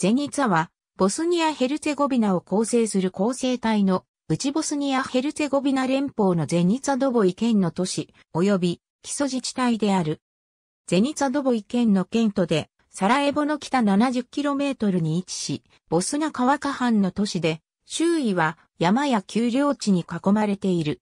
ゼニツァは、ボスニア・ヘルツェゴビナを構成する構成体の、内ボスニア・ヘルツェゴビナ連邦のゼニツァドボイ県の都市、及び基礎自治体である。ゼニツァドボイ県の県都で、サラエボの北 70km に位置し、ボスナ川下藩の都市で、周囲は山や丘陵地に囲まれている。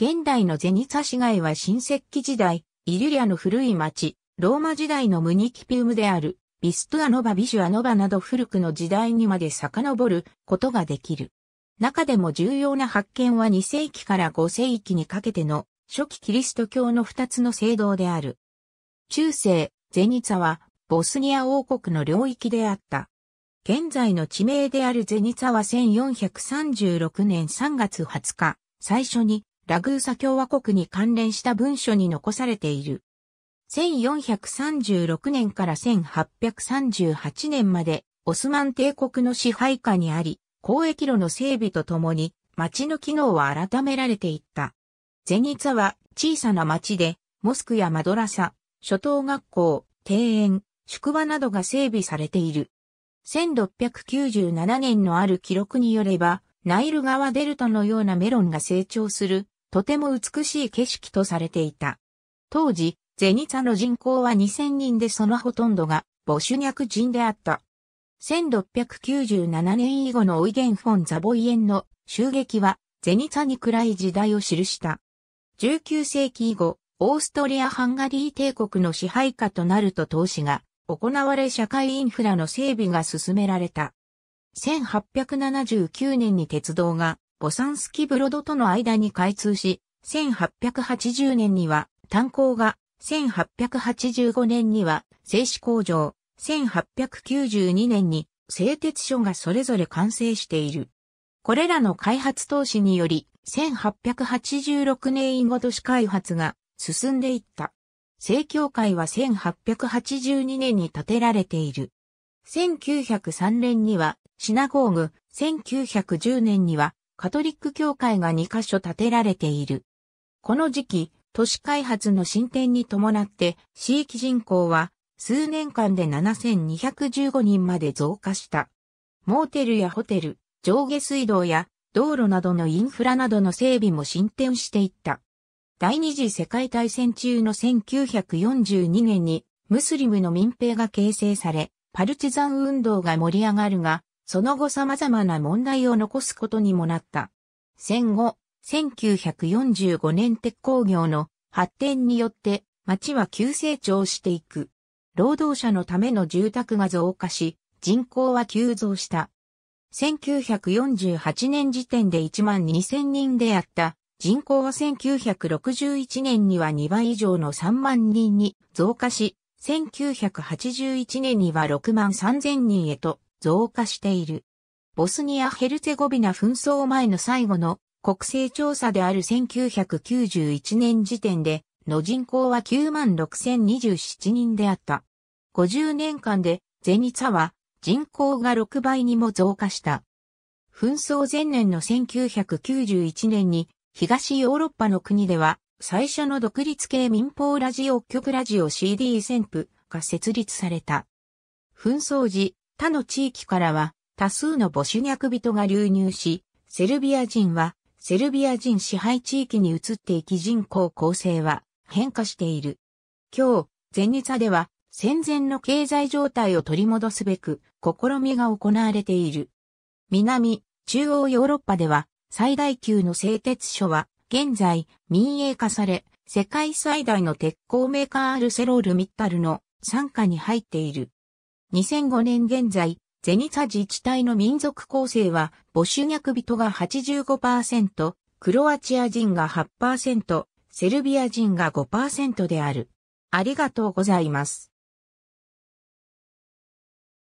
現代のゼニツァ市街は新石器時代、イリュリアの古い町、ローマ時代のムニキピウムである。ビストアノバビシュアノバなど古くの時代にまで遡ることができる。中でも重要な発見は2世紀から5世紀にかけての初期キリスト教の2つの聖堂である。中世、ゼニツァはボスニア王国の領域であった。現在の地名であるゼニツァは1436年3月20日、最初にラグーサ共和国に関連した文書に残されている。1436年から1838年までオスマン帝国の支配下にあり、交易路の整備とともに町の機能は改められていった。ゼニツァは小さな町で、モスクやマドラサ、初等学校、庭園、宿場などが整備されている。1697年のある記録によれば、ナイル川デルタのようなメロンが成長する、とても美しい景色とされていた。当時、ゼニツァの人口は2000人でそのほとんどがボシュニャク人であった。1697年以後のオイゲン・フォン・ザボイエンの襲撃はゼニツァに暗い時代を記した。19世紀以後、オーストリア・ハンガリー帝国の支配下となると投資が行われ社会インフラの整備が進められた。1879年に鉄道がボサンスキブロドとの間に開通し、1880年には炭鉱が1885年には製紙工場、1892年に製鉄所がそれぞれ完成している。これらの開発投資により、1886年以後都市開発が進んでいった。正教会は1882年に建てられている。1903年にはシナゴーグ、1910年にはカトリック教会が2カ所建てられている。この時期、都市開発の進展に伴って地域人口は数年間で7215人まで増加した。モーテルやホテル、上下水道や道路などのインフラなどの整備も進展していった。第二次世界大戦中の1942年にムスリムの民兵が形成され、パルチザン運動が盛り上がるが、その後様々な問題を残すことにもなった。戦後、1945年鉄工業の発展によって町は急成長していく。労働者のための住宅が増加し、人口は急増した。1948年時点で1万2000人であった人口は1961年には2倍以上の3万人に増加し、1981年には6万3000人へと増加している。ボスニア・ヘルツェゴビナ紛争前の最後の国勢調査である1991年時点での人口は96,027人であった。50年間でゼニツァは人口が6倍にも増加した。紛争前年の1991年に東ヨーロッパの国では最初の独立系民放ラジオ局ラジオ CD 旋風が設立された。紛争時、他の地域からは多数のボシュニャク人が流入し、セルビア人はセルビア人支配地域に移っていき人口構成は変化している。今日、ゼニツァでは戦前の経済状態を取り戻すべく試みが行われている。南、中央ヨーロッパでは最大級の製鉄所は現在民営化され世界最大の鉄鋼メーカーアルセロールミッタルの傘下に入っている。2005年現在ゼニツァ自治体の民族構成は、ボシュニャク人が85%、クロアチア人が8%、セルビア人が5%である。ありがとうございます。